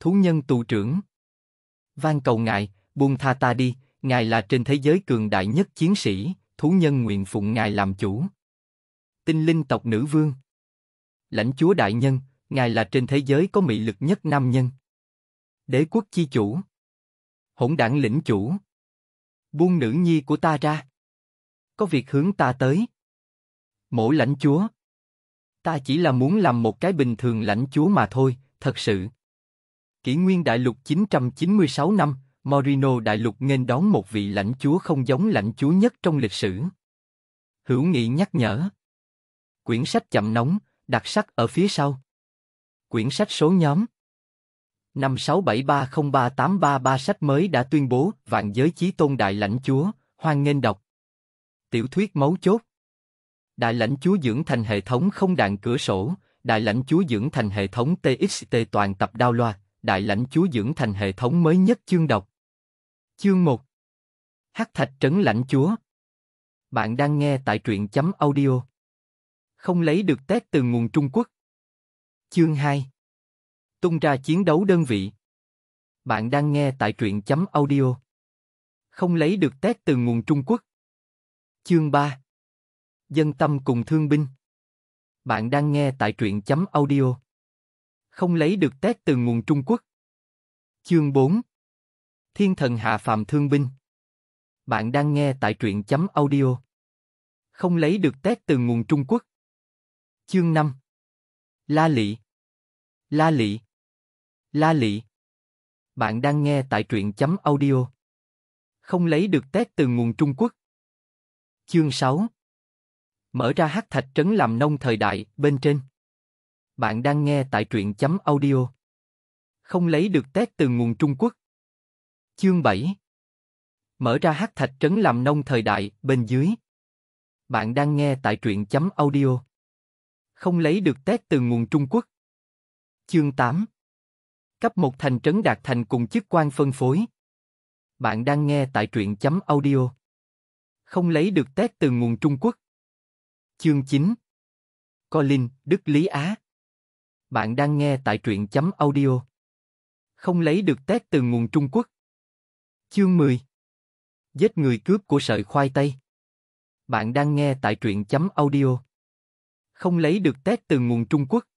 thú nhân tù trưởng. van cầu ngài, buông tha ta đi, ngài là trên thế giới cường đại nhất chiến sĩ, thú nhân nguyện phụng ngài làm chủ. Tinh linh tộc nữ vương. Lãnh chúa đại nhân, ngài là trên thế giới có mị lực nhất nam nhân. Đế quốc chi chủ. Hỗn đảng lĩnh chủ. Buông nữ nhi của ta ra. Có việc hướng ta tới. Mổ lãnh chúa. Ta chỉ là muốn làm một cái bình thường lãnh chúa mà thôi, thật sự. Kỷ nguyên đại lục 996 năm, Morino đại lục nên đón một vị lãnh chúa không giống lãnh chúa nhất trong lịch sử. Hữu Nghị nhắc nhở. Quyển sách chậm nóng, đặt sắc ở phía sau. Quyển sách số nhóm. năm 5673038333 sách mới đã tuyên bố Vạn giới chí tôn đại lãnh chúa, hoan nghênh đọc. Tiểu thuyết mấu chốt. Đại lãnh chúa dưỡng thành hệ thống không đạn cửa sổ, đại lãnh chúa dưỡng thành hệ thống TXT toàn tập đao loa, đại lãnh chúa dưỡng thành hệ thống mới nhất chương đọc Chương 1 Hắc thạch trấn lãnh chúa Bạn đang nghe tại truyện chấm audio. Không lấy được tét từ nguồn Trung Quốc. Chương 2 Tung ra chiến đấu đơn vị. Bạn đang nghe tại truyện chấm audio. Không lấy được tét từ nguồn Trung Quốc. Chương 3 Dân tâm cùng thương binh. Bạn đang nghe tại truyện chấm audio không lấy được tét từ nguồn Trung Quốc. Chương 4 Thiên thần hạ phàm thương binh Bạn đang nghe tại truyện chấm audio. Không lấy được tét từ nguồn Trung Quốc. Chương 5 La Lị La Lị La Lị Bạn đang nghe tại truyện chấm audio. Không lấy được tét từ nguồn Trung Quốc. Chương 6 Mở ra hắc thạch trấn làm nông thời đại, bên trên bạn đang nghe tại truyện chấm audio. Không lấy được tét từ nguồn Trung Quốc. Chương 7 Mở ra hát thạch trấn làm nông thời đại, bên dưới. Bạn đang nghe tại truyện chấm audio. Không lấy được tét từ nguồn Trung Quốc. Chương 8 Cấp một thành trấn đạt thành cùng chức quan phân phối. Bạn đang nghe tại truyện chấm audio. Không lấy được tét từ nguồn Trung Quốc. Chương 9 Colin, Đức Lý Á bạn đang nghe tại truyện chấm audio. Không lấy được tét từ nguồn Trung Quốc. Chương 10 Giết người cướp của sợi khoai tây. Bạn đang nghe tại truyện chấm audio. Không lấy được tét từ nguồn Trung Quốc.